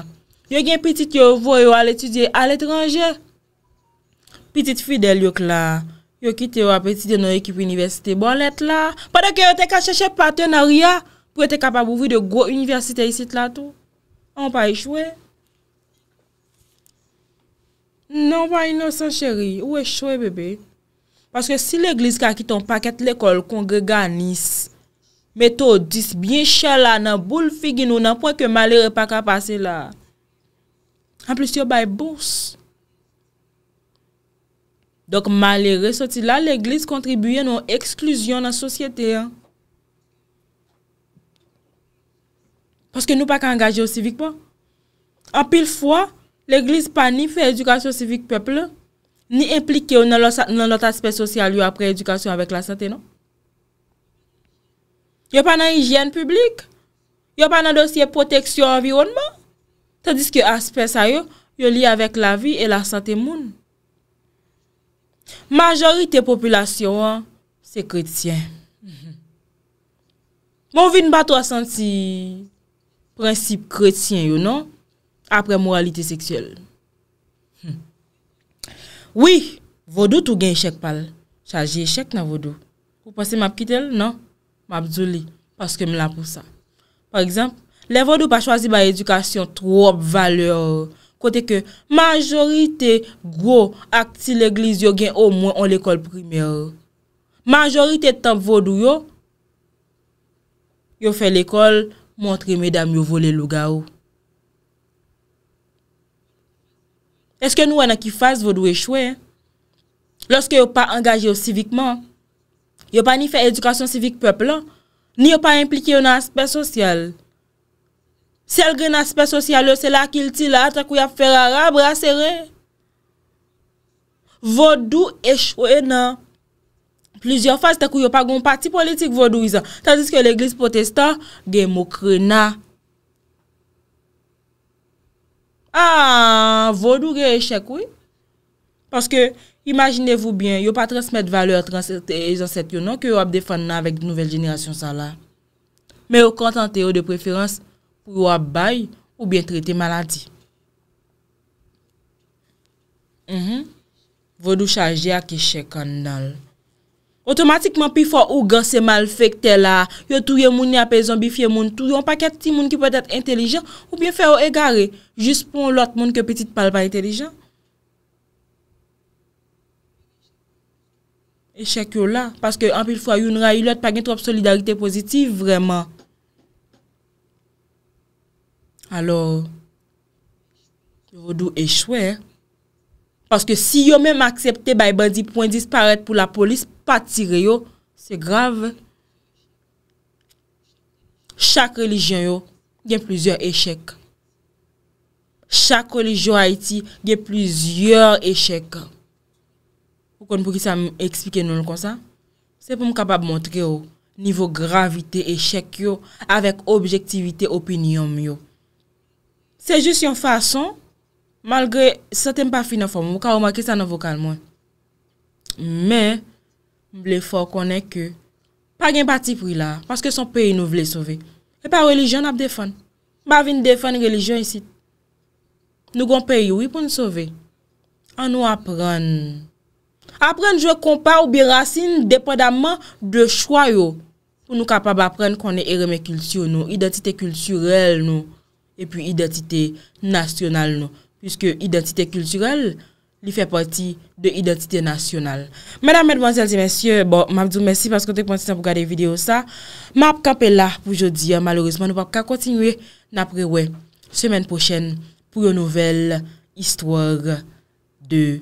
Yo gen pitit yo vo yo al etudye al etranje. Pitit fidel yo kla. Yo kite yo apetite nan ekipi universite bon let la. Padak yo te ka chache paten a ria. Ou e te kapab ouvi de gwo universite yisit la tou? An pa yi chwe? Nan pa yi nan san cheri, ou e chwe bebe? Paske si l'Eglise ka kiton paket l'ekol kongre ganis, meto dis bien chala nan bou l'figi nou nan pwen ke malere pa ka pase la. An plus yo bay bous. Dok malere soti la l'Eglise kontribuyen nou eksklusyon nan sosyete ya. Paske nou pa ka angaje yo sivik pa. Bon. An pil fwa, l'Eglise pa ni fwe edukasyon sivik peple, ni implike yo nan lot aspe sosyal yo apre edukasyon avèk la sante, non? Yo pa nan hijyen publik, yo pa nan dosye proteksyon environman, tadis ki yo aspe sa yo, yo li avèk la vi et la sante moun. Majorite populasyon, se kritien. Mon vin batwa santi, Prinsip kretien yo, non? Apre moralite seksuel. Hmm. Oui, vodou tou gen echek pal. Chal, je echek nan vodou. Ou pas se map kitel, non? Map zoli, paske m la pou sa. Par exemple, le vodou pa chwazi ba edukasyon trop valeur. Kote ke, majorite gwo ak si l'eglise yo gen o mwen an l'ekol primer. Majorite tan vodou yo, yo fe l'ekol an Montre, medam, yo vole lo ga ou. Eske nou wè nan ki fase vodou e chouè? Lorske yo pa angaje yo civikman, yo pa ni fè edukasyon civik pep lan, ni yo pa implike yo nan asper sosyal. Sel gre nan asper sosyal, yo se la kil ti la, ata kou ya fè rara, brase re. Vodou e chouè nan. Plusyon fase te kou yo pa goun pati politik vodou izan. Tadis ke l'eglis potestan gen mokre na. A, vodou re e chek wè? Paske, imaginez-vous bien, yo pa transmit valeur transept yo nan ke yo ap defan nan avèk nouvel jenerasyon sa la. Me yo kontante yo de preferans pou yo ap bay ou bien trete malati. Mhm. Vodou chaje ak e chek an nan l. Otomatikman pi fwa ou gans se mal fèk te la... Yo touye mouni apè zambifye moun... Touye an pa kèti moun ki pwèd at entelijen... Ou byen fè ou egare... Jus pon lout moun ke petit pal pa entelijen... Echèk yo la... Paske an pi fwa yon ray yon lout... Pa gen trop solidarite pozitif vreman... Alors... Yo dou echwe... Paske si yo mèm aksepte... Bay bandi pouen disparèt pou la polis... Patire yo, se grave. Chak religyon yo, gen plizye echek. Chak religyon Haiti, gen plizye echek. Pou kon pou ki sa m eksplike nou l kon sa? Se pou m kapab montre yo, nivou gravite echek yo, avek objektivite opinyon yo. Se jous yon fason, malgre sate m pa finan fòm, mou ka wama ki sa nan vokal mwen. Mè, Mble fò konen ke, pa gen pati pou ila, paske son peyi nou vle sove. E pa relijyon ap defan. Mba vin defan relijyon isi. Nou gon peyi ou yi pou nou sove. An nou apren. Apren jou kompa ou bi rasin depon daman de chwa yo. Pou nou kapab apren konen ereme kilsi ou nou, identite kilsi ou el nou, epi identite nasyonal nou. Piske identite kilsi ou el nou, li fè pati de identite nasyonal. Mèdame, mèdman, zèl, zèl, mèsyè, bon, mèdou, mèsyè, paskou tek mèdou sèm pou gade video sa, mè ap kapè la pou jodi, malorizman, nou ap ka kontinwe napre wè, sèmèn pochèn pou yo nouvel històre de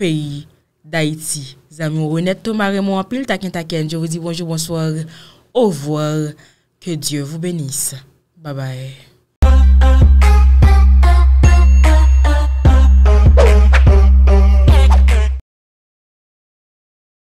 peyi d'Haïti. Zèmou, rounè, tomare mò, plil taken taken, jò vè di bonjou, bonsoir, ouvòr, ke Diyo vò bènis. Ba bay.